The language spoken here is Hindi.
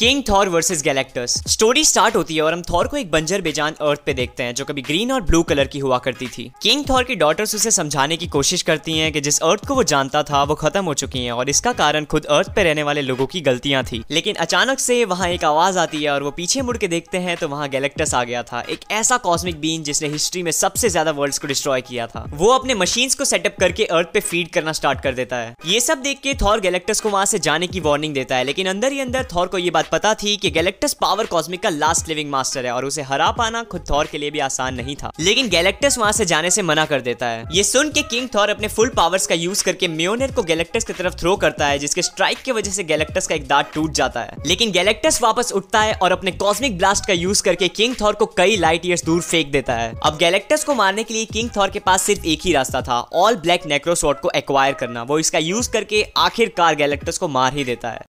king Thor versus Galactus story start होती है और हम थॉर को एक बंजर बेजान अर्थ पे देखते हैं जो कभी ग्रीन और ब्लू कलर की हुआ करती थी किंग थॉर की डॉटर्स उसे समझाने की कोशिश करती हैं कि जिस अर्थ को वो जानता था वो खत्म हो चुकी है और इसका कारण खुद अर्थ पे रहने वाले लोगों की गलतियां थी लेकिन अचानक से वहां एक आवाज आती है और वो पीछे मुड़ के देखते हैं तो वहां गैलेक्टस आ गया था एक ऐसा कॉस्मिक बीन जिसने हिस्ट्री में सबसे ज्यादा वर्ल्ड को डिस्ट्रॉय किया था वो अपने मशीन को सेटअप करके अर्थ पे फीड करना स्टार्ट कर देता है ये सब देख के थॉर गैलेक्टस को वहां से जाने की वार्निंग देता है लेकिन अंदर ही अंदर थॉर को ये बात बात पता थी कि गैलेक्टस पावर कॉस्मिक का लास्ट लिविंग मास्टर है और उसे हरा पाना खुद थॉर के लिए भी आसान नहीं था लेकिन गैलेक्टस वहाँ से जाने से मना कर देता है ये सुन के किंग थॉर अपने फुल पावर्स का यूज करके म्योनर को गैलेक्टस की तरफ थ्रो करता है जिसके स्ट्राइक की वजह से गैलेक्टस का एक दांत टूट जाता है लेकिन गैलेक्टस वापस उठता है और अपने कॉस्मिक ब्लास्ट का यूज करके किंग थॉर को कई लाइट ईयर दूर फेंक देता है अब गैलेक्टस को मारने के लिए किंग थॉर के पास सिर्फ एक ही रास्ता था ऑल ब्लैक नेक्रोसॉट को एक्वायर करना वो इसका यूज करके आखिरकार गैलेक्टस को मार ही देता है